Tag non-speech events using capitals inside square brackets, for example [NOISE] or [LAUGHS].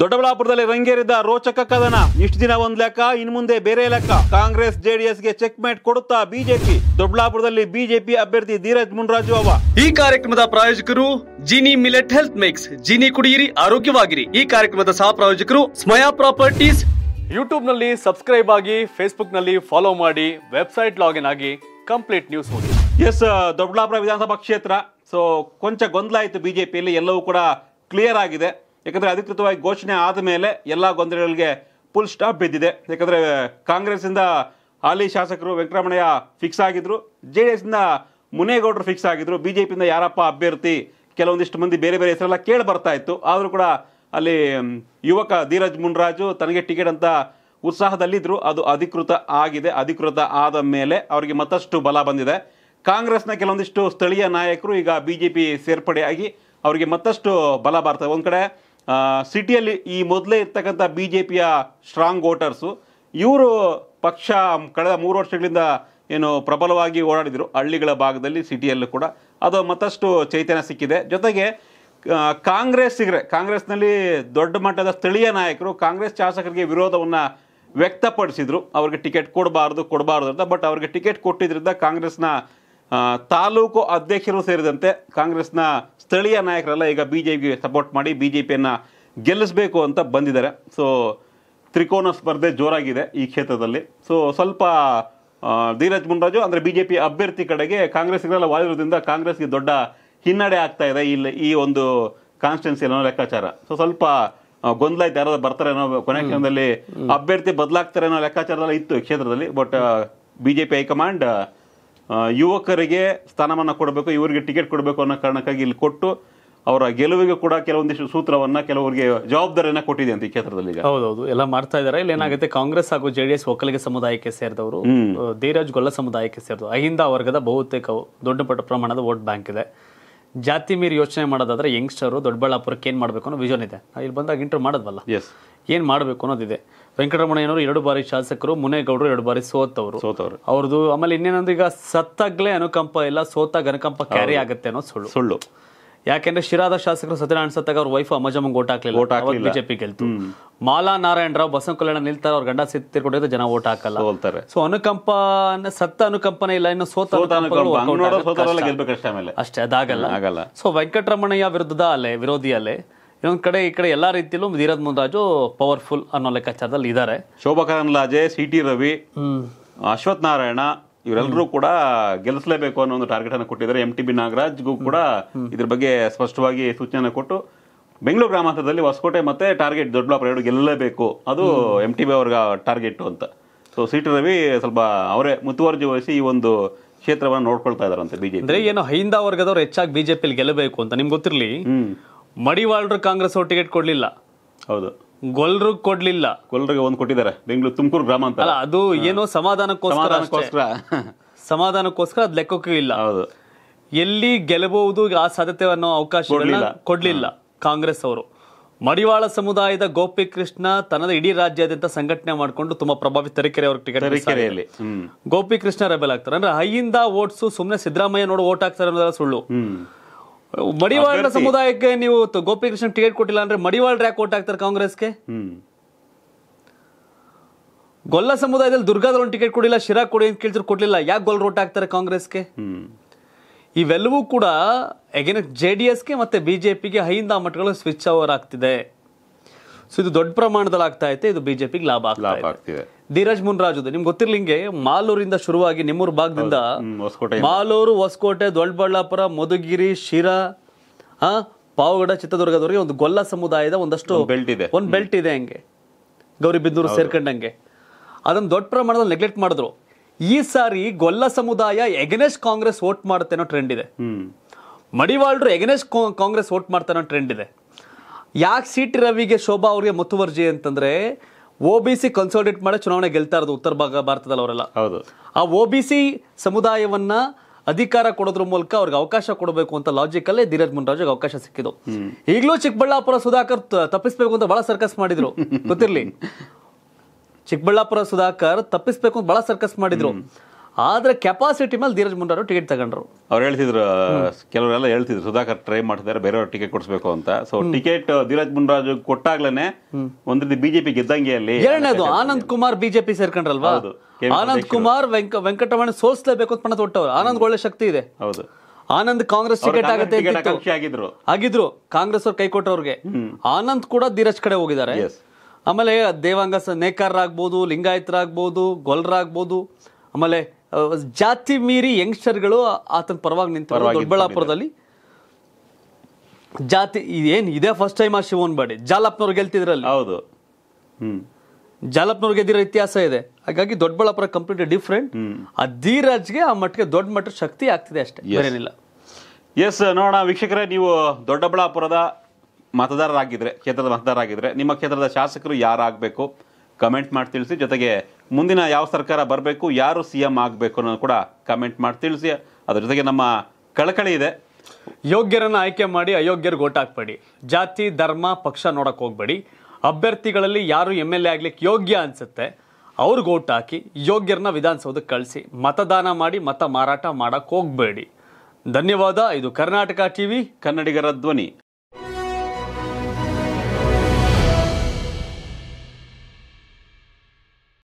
ದೊಡ್ಡಬಳ್ಳಾಪುರದಲ್ಲಿ ರಂಗೇರಿದ ರೋಚಕ ಕದನ ಇಷ್ಟು ದಿನ ಒಂದ್ ಲೆಕ್ಕ ಇನ್ ಮುಂದೆ ಬೇರೆ ಲೆಕ್ಕ ಕಾಂಗ್ರೆಸ್ ಗೆ ಚೆಕ್ ಮೇಟ್ ಕೊಡುತ್ತಾ ಬಿಜೆಪಿ ದೊಡ್ಡಬಳ್ಳಾಪುರದಲ್ಲಿ ಬಿಜೆಪಿ ಅಭ್ಯರ್ಥಿ ಧೀರಜ್ ಮುನ್ರಾಜು ಅವ ಈ ಕಾರ್ಯಕ್ರಮದ ಪ್ರಾಯೋಜಕರು Gini millet health mix Gini ಕುಡಿಯಿರಿ ಆರೋಗ್ಯವಾಗಿರಿ ಈ ಕಾರ್ಯಕ್ರಮದ ಸಹ ಪ್ರಾಯೋಜಕರು ಸ್ಮಯಾ ಪ್ರಾಪರ್ಟೀಸ್ ಯೂಟ್ಯೂಬ್ ನಲ್ಲಿ ಸಬ್ಸ್ಕ್ರೈಬ್ ಆಗಿ ಫೇಸ್ಬುಕ್ ನಲ್ಲಿ ಫಾಲೋ ಮಾಡಿ ವೆಬ್ಸೈಟ್ ಲಾಗಿನ್ ಆಗಿ ಕಂಪ್ಲೀಟ್ ನ್ಯೂಸ್ ಓದಿ ಎಸ್ ದೊಡ್ಡಬಳ್ಳಾಪುರ ವಿಧಾನಸಭಾ ಕ್ಷೇತ್ರ ಸೊ ಕೊಂಚ ಗೊಂದಲ ಆಯಿತು ಬಿಜೆಪಿಯಲ್ಲಿ ಎಲ್ಲವೂ ಕೂಡ ಕ್ಲಿಯರ್ ಆಗಿದೆ ಯಾಕಂದರೆ ಅಧಿಕೃತವಾಗಿ ಘೋಷಣೆ ಆದ ಮೇಲೆ ಎಲ್ಲ ಗೊಂದಲಗಳಿಗೆ ಫುಲ್ ಸ್ಟಾಪ್ ಬಿದ್ದಿದೆ ಯಾಕಂದರೆ ಕಾಂಗ್ರೆಸ್ಸಿಂದ ಹಾಲಿ ಶಾಸಕರು ವೆಂಕಟರಮಣಯ್ಯ ಫಿಕ್ಸ್ ಆಗಿದ್ರು ಜೆ ಡಿ ಎಸ್ನಿಂದ ಮುನೇಗೌಡರು ಫಿಕ್ಸ್ ಆಗಿದ್ದರು ಬಿ ಜೆ ಪಿಯಿಂದ ಯಾರಪ್ಪ ಅಭ್ಯರ್ಥಿ ಕೆಲವೊಂದಿಷ್ಟು ಮಂದಿ ಬೇರೆ ಬೇರೆ ಹೆಸರೆಲ್ಲ ಕೇಳಿ ಬರ್ತಾ ಇತ್ತು ಆದರೂ ಕೂಡ ಅಲ್ಲಿ ಯುವಕ ಧೀರಜ್ ಮುನ್ರಾಜು ತನಗೆ ಟಿಕೆಟ್ ಅಂತ ಉತ್ಸಾಹದಲ್ಲಿದ್ದರು ಅದು ಅಧಿಕೃತ ಆಗಿದೆ ಅಧಿಕೃತ ಆದ ಮೇಲೆ ಅವರಿಗೆ ಮತ್ತಷ್ಟು ಬಲ ಬಂದಿದೆ ಕಾಂಗ್ರೆಸ್ನ ಕೆಲವೊಂದಿಷ್ಟು ಸ್ಥಳೀಯ ನಾಯಕರು ಈಗ ಬಿ ಜೆ ಪಿ ಸೇರ್ಪಡೆಯಾಗಿ ಅವರಿಗೆ ಮತ್ತಷ್ಟು ಬಲ ಬರ್ತವೆ ಒಂದು ಕಡೆ ಸಿಟಿಯಲ್ಲಿ ಈ ಮೊದಲೇ ಇರ್ತಕ್ಕಂಥ ಬಿ ಜೆ ಪಿಯ ಸ್ಟ್ರಾಂಗ್ ವೋಟರ್ಸು ಇವರು ಪಕ್ಷ ಕಳೆದ ಮೂರು ವರ್ಷಗಳಿಂದ ಏನು ಪ್ರಬಲವಾಗಿ ಓಡಾಡಿದರು ಹಳ್ಳಿಗಳ ಭಾಗದಲ್ಲಿ ಸಿಟಿಯಲ್ಲೂ ಕೂಡ ಅದು ಮತ್ತಷ್ಟು ಚೈತನ್ಯ ಸಿಕ್ಕಿದೆ ಜೊತೆಗೆ ಕಾಂಗ್ರೆಸ್ಸಿಗರೆ ಕಾಂಗ್ರೆಸ್ನಲ್ಲಿ ದೊಡ್ಡ ಮಟ್ಟದ ಸ್ಥಳೀಯ ನಾಯಕರು ಕಾಂಗ್ರೆಸ್ ಶಾಸಕರಿಗೆ ವಿರೋಧವನ್ನು ವ್ಯಕ್ತಪಡಿಸಿದರು ಅವ್ರಿಗೆ ಟಿಕೆಟ್ ಕೊಡಬಾರ್ದು ಕೊಡಬಾರ್ದು ಅಂತ ಬಟ್ ಅವ್ರಿಗೆ ಟಿಕೆಟ್ ಕೊಟ್ಟಿದ್ದರಿಂದ ಕಾಂಗ್ರೆಸ್ನ ತಾಲೂಕು ಅಧ್ಯಕ್ಷರು ಸೇರಿದಂತೆ ಕಾಂಗ್ರೆಸ್ನ ಸ್ಥಳೀಯ ನಾಯಕರೆಲ್ಲ ಈಗ ಬಿ ಜೆ ಪಿಗೆ ಸಪೋರ್ಟ್ ಮಾಡಿ ಬಿ ಜೆ ಪಿಯನ್ನು ಗೆಲ್ಲಿಸಬೇಕು ಅಂತ ಬಂದಿದ್ದಾರೆ ಸೊ ತ್ರಿಕೋನ ಸ್ಪರ್ಧೆ ಜೋರಾಗಿದೆ ಈ ಕ್ಷೇತ್ರದಲ್ಲಿ ಸೊ ಸ್ವಲ್ಪ ಧೀರಜ್ ಮುನ್ರಾಜು ಅಂದರೆ ಬಿ ಜೆ ಪಿ ಅಭ್ಯರ್ಥಿ ಕಡೆಗೆ ಕಾಂಗ್ರೆಸ್ಗೆಲ್ಲ ವಾಲಿರೋದ್ರಿಂದ ಕಾಂಗ್ರೆಸ್ಗೆ ದೊಡ್ಡ ಹಿನ್ನಡೆ ಆಗ್ತಾ ಇದೆ ಇಲ್ಲಿ ಈ ಒಂದು ಕಾನ್ಸ್ಟಿಟ್ಯೂನ್ಸಿ ಅನ್ನೋ ಲೆಕ್ಕಾಚಾರ ಸೊ ಸ್ವಲ್ಪ ಗೊಂದಲ ಇತ್ತು ಯಾರಾದ್ರೂ ಬರ್ತಾರೆ ಅನ್ನೋ ಕೊನೆ ಕ್ಷಣದಲ್ಲಿ ಅಭ್ಯರ್ಥಿ ಬದಲಾಗ್ತಾರೆ ಅನ್ನೋ ಲೆಕ್ಕಾಚಾರದಲ್ಲಿ ಇತ್ತು ಕ್ಷೇತ್ರದಲ್ಲಿ but B J P high command ಯುವಕರಿಗೆ ಸ್ಥಾನಮಾನ ಕೊಡಬೇಕು ಇವರಿಗೆ ಟಿಕೆಟ್ ಕೊಡಬೇಕು ಅನ್ನೋ ಕಾರಣಕ್ಕಾಗಿ ಇಲ್ಲಿ ಕೊಟ್ಟು ಅವರ ಗೆಲುವಿಗೆ ಕೂಡ ಕೆಲವೊಂದಿಷ್ಟು ಸೂತ್ರವನ್ನ ಕೆಲವರಿಗೆ ಜವಾಬ್ದಾರಿಯನ್ನ ಕೊಟ್ಟಿದೆ ಅಂತ ಈ ಕ್ಷೇತ್ರದಲ್ಲಿ ಹೌದೌದು ಎಲ್ಲ ಮಾಡ್ತಾ ಇದ್ದಾರೆ ಇಲ್ಲಿ ಏನಾಗುತ್ತೆ ಕಾಂಗ್ರೆಸ್ ಹಾಗೂ ಜೆಡಿಎಸ್ ಒಕ್ಕಲಿಗ ಸಮುದಾಯಕ್ಕೆ ಸೇರಿದವರು ದೇರಾಜ್ ಗೊಲ್ಲ ಸಮುದಾಯಕ್ಕೆ ಸೇರಿದವರು ಅಹಿಂದ ವರ್ಗದ ಬಹುತೇಕ ದೊಡ್ಡ ಪಟ್ಟ ಪ್ರಮಾಣದ ವೋಟ್ ಬ್ಯಾಂಕ್ ಇದೆ ಜಾತಿ ಮೀರಿ ಯೋಚನೆ ಮಾಡೋದಾದ್ರೆ ಯಂಗ್ಸ್ಟರ್ ದೊಡ್ಡಬಳ್ಳಾಪುರಕ್ಕೆ ಏನು ಮಾಡಬೇಕು ಅನ್ನೋ ವಿಷನ್ ಇದೆ ಇಲ್ಲಿ ಬಂದಾಗ ಇಂಟರ್ವ್ಯೂ ಮಾಡೋದಲ್ಲ ಏನು ಮಾಡಬೇಕು ಅನ್ನೋದಿದೆ ವೆಂಕಟರಮಣಯ್ಯನವರು ಎರಡು ಬಾರಿ ಶಾಸಕರು ಮುನೇಗೌಡರು ಎರಡು ಬಾರಿ ಸೋತವರು ಸೋತವರು ಅವ್ರದ್ದು ಆಮೇಲೆ ಇನ್ನೇನಂದ್ರೆ ಈಗ ಸತ್ತಾಗ್ಲೇ ಅನುಕಂಪ ಇಲ್ಲ ಸೋತಾಗ ಅನುಕಂಪ ಕ್ಯಾರಿ ಆಗುತ್ತೆ ಅನ್ನೋ ಸುಳ್ಳು ಸುಳ್ಳು ಯಾಕೆಂದ್ರೆ ಶಿರಾದ ಶಾಸಕರು ಸತ್ಯನಾರಾಯಣ ಸತ್ತಾಗ ಅವ್ರ ವೈಫ್ ಅಮ್ಮಜಮ್ಮಂಗ್ ಓಟ್ ಹಾಕ್ಲಿಲ್ಲ ಬಿಜೆಪಿ ಗೆಲ್ತು ಮಾಲಾ ನಾರಾಯಣ ರಾವ್ ಬಸವ ಕಲ್ಯಾಣ ನಿಲ್ತಾರ ಅವ್ರ ಗಂಡ ಸಿತ್ತಿರ್ಕೊಂಡಿದ್ರೆ ಜನ ಓಟ್ ಹಾಕಲ್ಲ ಸೊ ಅನುಕಂಪ ಸತ್ತ ಅನುಕಂಪನೇ ಇಲ್ಲ ಇನ್ನು ಸೋತ ಅಷ್ಟೇ ಅದಾಗಲ್ಲ ಆಗಲ್ಲ ಸೊ ವೆಂಕಟರಮಣಯ್ಯ ವಿರುದ್ಧದ ಅಲೆ ವಿರೋಧಿ ಅಲೆ ಇನ್ನೊಂದು ಕಡೆ ಈ ಕಡೆ ಎಲ್ಲ ರೀತಿಯಲ್ಲೂ ಧೀರಜ್ ಮುಂದಾಜು ಪವರ್ಫುಲ್ ಅನ್ನೋ ಲೆಕ್ಕಾಚಾರದಲ್ಲಿ ಇದ್ದಾರೆ ಶೋಭಾ ಕರಂದ್ಲಾಜೆ ಸಿ ಟಿ ರವಿ ಅಶ್ವಥ್ ನಾರಾಯಣ ಇವರೆಲ್ಲರೂ ಕೂಡ ಗೆಲ್ಲಿಸಲೇಬೇಕು ಅನ್ನೋ ಒಂದು ಟಾರ್ಗೆಟ್ ಅನ್ನು ಕೊಟ್ಟಿದ್ದಾರೆ ಎಂ ಟಿ ಬಿ ನಾಗರಾಜ್ಗೂ ಕೂಡ ಇದ್ರ ಬಗ್ಗೆ ಸ್ಪಷ್ಟವಾಗಿ ಸೂಚನೆ ಕೊಟ್ಟು ಬೆಂಗಳೂರು ಗ್ರಾಮಾಂತರದಲ್ಲಿ ಹೊಸಕೋಟೆ ಮತ್ತೆ ಟಾರ್ಗೆಟ್ ದೊಡ್ಡ ಎರಡು ಗೆಲ್ಲಲೇಬೇಕು ಅದು ಎಂ ಟಿ ಬಿ ಅವ್ರಿಗೆ ಟಾರ್ಗೆಟ್ ಅಂತ ಸೊ ಸಿ ಟಿ ರವಿ ಸ್ವಲ್ಪ ಅವರೇ ಮುತುವರ್ಜಿ ವಹಿಸಿ ಈ ಒಂದು ಕ್ಷೇತ್ರವನ್ನು ನೋಡ್ಕೊಳ್ತಾ ಇದಾರಂತೆ ಬಿಜೆಪಿ ಅಂದ್ರೆ ಏನು ಹೈಂದ ವರ್ಗದವ್ರು ಹೆಚ್ಚಾಗಿ ಬಿಜೆಪಿಲಿ ಗೆಲ್ಲಬೇಕು ಅಂತ ನಿಮ್ಗೆ ಗೊತ್ತಿರಲಿ ಮಡಿವಾಳರು ಕಾಂಗ್ರೆಸ್ ಅವ್ರು ಟಿಕೆಟ್ ಕೊಡ್ಲಿಲ್ಲ ಹೌದು ಗೊಲ್ರು ಕೊಡ್ಲಿಲ್ಲ ಗೊಲ್ರಿಗೆ ಒಂದು ಕೊಟ್ಟಿದ್ದಾರೆ ಬೆಂಗಳೂರು ತುಮಕೂರು ಗ್ರಾಮ ಅಂತ ಅಲ್ಲ ಅದು ಏನೋ ಸಮಾಧಾನಕ್ಕೋಸ್ಕರ ಸಮಾಧಾನಕ್ಕೋಸ್ಕರ ಅದ್ ಲೆಕ್ಕಕ್ಕೂ ಇಲ್ಲ ಹೌದು ಎಲ್ಲಿ ಗೆಲ್ಲಬಹುದು ಆ ಸಾಧ್ಯತೆ ಅನ್ನೋ ಅವಕಾಶ ಕೊಡ್ಲಿಲ್ಲ. ಕಾಂಗ್ರೆಸ್ ಅವರು ಮಡಿವಾಳ ಸಮುದಾಯದ ಗೋಪಿ ಕೃಷ್ಣ ತನ್ನದ ಇಡೀ ರಾಜ್ಯಾದ್ಯಂತ ಸಂಘಟನೆ ಮಾಡಿಕೊಂಡು ತುಂಬಾ ಪ್ರಭಾವಿ ತರೀಕೆರೆ ಅವ್ರಿಗೆ ಟಿಕೆಟ್ ಗೋಪಿ ಕೃಷ್ಣ ಗೋಪಿಕೃಷ್ಣ ರೆಬೆಲ್ ಆಗ್ತಾರೆ ಅಂದ್ರೆ ಅಯ್ಯಿಂದ ಓಟ್ಸು ಸುಮ್ನೆ ಸಿದ್ದರಾಮಯ್ಯ ನೋಡು ಓಟ್ ಹಾಕ್ತಾರೆ ಅನ್ನೋದೆಲ್ಲ ಸುಳ್ಳು ಮಡಿವಾಳ ಸಮುದಾಯಕ್ಕೆ ನೀವು ಗೋಪಿಕೃಷ್ಣ ಟಿಕೆಟ್ ಕೊಟ್ಟಿಲ್ಲ ಅಂದ್ರೆ ಮಡಿವಾಳ ಯಾಕೆ ಓಟ್ ಹಾಕ್ತಾರೆ ಕಾಂಗ್ರೆಸ್ಗೆ ಗೊಲ್ಲ ಸಮುದಾಯದಲ್ಲಿ ದುರ್ಗಾದಲ್ಲಿ ಒಂದು ಟಿಕೆಟ್ ಕೊಡಿಲ್ಲ ಶಿರಾ ಕೊಡಿ ಅಂತ ಕೇಳಿದ್ರು ಕೊಡ್ಲಿಲ್ಲ ಯಾಕೆ ಗೊಲ್ ರೋಟ್ ಹಾಕ್ತಾರೆ ಕಾಂಗ್ರೆಸ್ಗೆ ಇವೆಲ್ಲವೂ ಕೂಡ ಅಗೇನ್ ಜೆ ಡಿ ಎಸ್ಗೆ ಮತ್ತೆ ಬಿಜೆಪಿಗೆ ಹೈಂದ ಮಠಗಳು ಸ್ವಿಚ್ ಓವರ್ ಆಗ್ತಿದೆ ಸೊ ಇದು ದೊಡ್ಡ ಪ್ರಮಾಣದಲ್ಲಿ ಆಗ್ತಾ ಐತೆ ಇದು ಬಿಜೆಪಿಗೆ ಲಾಭ ಲಾಭ ಆಗ್ತಿದೆ ಧೀರಜ್ ಮುನ್ರಾಜು ನಿಮ್ಗೆ ಗೊತ್ತಿರ್ಲಿಂಗೆ ಮಾಲೂರಿಂದ ಶುರುವಾಗಿ ನಿಮ್ಮೂರ್ ಭಾಗದಿಂದ ಮಾಲೂರು ಹೊಸಕೋಟೆ ದೊಡ್ಡಬಳ್ಳಾಪುರ ಮಧುಗಿರಿ ಶಿರಾ ಆ ಪಾವಗಡ ಚಿತ್ರದುರ್ಗದವರೆಗೆ ಒಂದು ಗೊಲ್ಲ ಸಮುದಾಯದ ಒಂದಷ್ಟು ಬೆಲ್ಟ್ ಇದೆ ಒಂದು ಬೆಲ್ಟ್ ಇದೆ ಹಂಗೆ ಗೌರಿಬಿದ್ದೂರು ಸೇರ್ಕೊಂಡಂಗೆ ಅದನ್ನು ದೊಡ್ಡ ಪ್ರಮಾಣದಲ್ಲಿ ನೆಗ್ಲೆಕ್ಟ್ ಮಾಡಿದ್ರು ಈ ಸಾರಿ ಗೊಲ್ಲ ಸಮುದಾಯ ಎಗನೆಸ್ಟ್ ಕಾಂಗ್ರೆಸ್ ವೋಟ್ ಮಾಡುತ್ತೆ ಅನ್ನೋ ಟ್ರೆಂಡ್ ಇದೆ ಮಡಿವಾಳ್ರು ಎಗನೆಸ್ಟ್ ಕಾಂಗ್ರೆಸ್ ವೋಟ್ ಮಾಡ್ತಾನೋ ಟ್ರೆಂಡ್ ಇದೆ ಯಾಕೆ ಸಿ ರವಿಗೆ ಶೋಭಾ ಅವರಿಗೆ ಮುತುವರ್ಜಿ ಅಂತಂದ್ರೆ ಓ ಬಿ ಸಿ ಮಾಡಿ ಚುನಾವಣೆ ಗೆಲ್ತಾ ಇರೋದು ಉತ್ತರ ಭಾಗ ಭಾರತದಲ್ಲಿ ಅವರೆಲ್ಲ ಹೌದು ಆ ಓ ಬಿ ಸಿ ಸಮುದಾಯವನ್ನ ಅಧಿಕಾರ ಕೊಡೋದ್ರ ಮೂಲಕ ಅವ್ರಿಗೆ ಅವಕಾಶ ಕೊಡಬೇಕು ಅಂತ ಲಾಜಿಕಲ್ಲೇ ಧೀರಜ್ ಮುನ್ರಾಜ್ಗೆ ಅವಕಾಶ ಸಿಕ್ಕಿದ್ರು ಈಗಲೂ ಚಿಕ್ಕಬಳ್ಳಾಪುರ ಸುಧಾಕರ್ ತಪ್ಪಿಸ್ಬೇಕು ಅಂತ ಬಹಳ ಸರ್ಕಸ್ ಮಾಡಿದ್ರು [LAUGHS] ಗೊತ್ತಿರ್ಲಿ ಚಿಕ್ಕಬಳ್ಳಾಪುರ ಸುಧಾಕರ್ ತಪ್ಪಿಸ್ಬೇಕು ಅಂತ ಬಹಳ ಸರ್ಕಸ್ ಮಾಡಿದ್ರು ಆದರೆ ಕೆಪಾಸಿಟಿ ಮೇಲೆ ಧೀರಜ್ ಮುಂಡಾರು ಟಿಕೆಟ್ ತಗೊಂಡ್ರು ಅವ್ರು ಹೇಳ್ತಿದ್ರು ಕೆಲವರೆಲ್ಲ ಹೇಳ್ತಿದ್ರು ಸುಧಾಕರ್ ಟ್ರೈ ಮಾಡ್ತಿದ್ದಾರೆ ಬೇರೆಯವ್ರ ಟಿಕೆಟ್ ಕೊಡಿಸ್ಬೇಕು ಅಂತ ಸೊ ಟಿಕೆಟ್ ಧೀರಜ್ ಮುಂಡರಾಜ್ ಕೊಟ್ಟಾಗ್ಲೇನೆ ಒಂದ್ ರೀತಿ ಬಿಜೆಪಿ ಗೆದ್ದಂಗೆ ಅಲ್ಲಿ ಎರಡನೇದು ಆನಂದ್ ಕುಮಾರ್ ಬಿಜೆಪಿ ಸೇರ್ಕೊಂಡ್ರಲ್ವಾ ಆನಂದ್ ಕುಮಾರ್ ವೆಂಕ ವೆಂಕಟರಮಣ ಸೋಸ್ಲೇಬೇಕು ಅಂತ ಪಣ ತೊಟ್ಟವ್ರು ಆನಂದ್ ಒಳ್ಳೆ ಶಕ್ತಿ ಇದೆ ಹೌದು ಆನಂದ್ ಕಾಂಗ್ರೆಸ್ ಟಿಕೆಟ್ ಆಗುತ್ತೆ ಆಗಿದ್ರು ಆಗಿದ್ರು ಕಾಂಗ್ರೆಸ್ ಅವ್ರು ಕೈ ಕೊಟ್ಟವ್ರಿಗೆ ಆನಂದ್ ಕೂಡ ಧೀರಜ್ ಕಡೆ ಹೋಗಿದ್ದಾರೆ ಆಮೇಲೆ ದೇವಾಂಗ ನೇಕಾರರಾಗ್ಬೋದು ಲಿಂಗಾಯತರಾಗ್ಬೋದು ಗೊಲ್ರಾಗ್ಬೋದು ಆಮೇಲೆ ಜಾತಿ ಮೀರಿ ಯಂಗ್ಸ್ಟರ್ಗಳು ಆತನ ಪರವಾಗಿ ನಿಂತಾರೆ ದೊಡ್ಡಬಳ್ಳಾಪುರದಲ್ಲಿ ಜಾತಿ ಇದೇನ್ ಇದೇ ಫಸ್ಟ್ ಟೈಮ್ ಆ ಶಿವನ್ ಬಾಡಿ ಜಾಲಪ್ನವ್ರು ಗೆಲ್ತಿದ್ರಲ್ಲಿ ಹೌದು ಹ್ಮ್ ಜಾಲಪ್ನವ್ರು ಗೆದ್ದಿರೋ ಇತಿಹಾಸ ಇದೆ ಹಾಗಾಗಿ ದೊಡ್ಡಬಳ್ಳಾಪುರ ಕಂಪ್ಲೀಟ್ ಡಿಫ್ರೆಂಟ್ ಆ ಧೀರಾಜ್ಗೆ ಆ ಮಟ್ಟಿಗೆ ದೊಡ್ಡ ಮಟ್ಟ ಶಕ್ತಿ ಆಗ್ತಿದೆ ಅಷ್ಟೇ ಏನಿಲ್ಲ ಎಸ್ ನೋಡೋಣ ವೀಕ್ಷಕರೇ ನೀವು ದೊಡ್ಡಬಳ್ಳಾಪುರದ ಮತದಾರರಾಗಿದ್ರೆ ಕ್ಷೇತ್ರದ ಮತದಾರರಾಗಿದ್ರೆ ನಿಮ್ಮ ಕ್ಷೇತ್ರದ ಶಾಸಕರು ಯಾರಾಗಬೇಕು ಕಮೆಂಟ್ ಮಾಡಿ ತಿಳಿಸಿ ಜೊತೆಗೆ ಮುಂದಿನ ಯಾವ ಸರ್ಕಾರ ಬರಬೇಕು ಯಾರು ಸಿ ಎಂ ಆಗಬೇಕು ಅನ್ನೋದು ಕೂಡ ಕಮೆಂಟ್ ಮಾಡಿ ತಿಳಿಸಿ ಅದ್ರ ಜೊತೆಗೆ ನಮ್ಮ ಕಳಕಳಿ ಇದೆ ಯೋಗ್ಯರನ್ನು ಆಯ್ಕೆ ಮಾಡಿ ಅಯೋಗ್ಯರಿಗೆ ಓಟ್ ಹಾಕ್ಬೇಡಿ ಜಾತಿ ಧರ್ಮ ಪಕ್ಷ ನೋಡಕ್ಕೆ ಹೋಗ್ಬೇಡಿ ಅಭ್ಯರ್ಥಿಗಳಲ್ಲಿ ಯಾರು ಎಮ್ ಎಲ್ ಎ ಆಗ್ಲಿಕ್ಕೆ ಯೋಗ್ಯ ಅನಿಸುತ್ತೆ ಅವ್ರಿಗೆ ಓಟ್ ಹಾಕಿ ಯೋಗ್ಯರನ್ನ ವಿಧಾನಸೌಧಕ್ಕೆ ಕಳಿಸಿ ಮತದಾನ ಮಾಡಿ ಮತ ಮಾರಾಟ ಮಾಡೋಕ್ಕೆ ಹೋಗಬೇಡಿ ಧನ್ಯವಾದ ಇದು ಕರ್ನಾಟಕ ಟಿವಿ ಕನ್ನಡಿಗರ ಧ್ವನಿ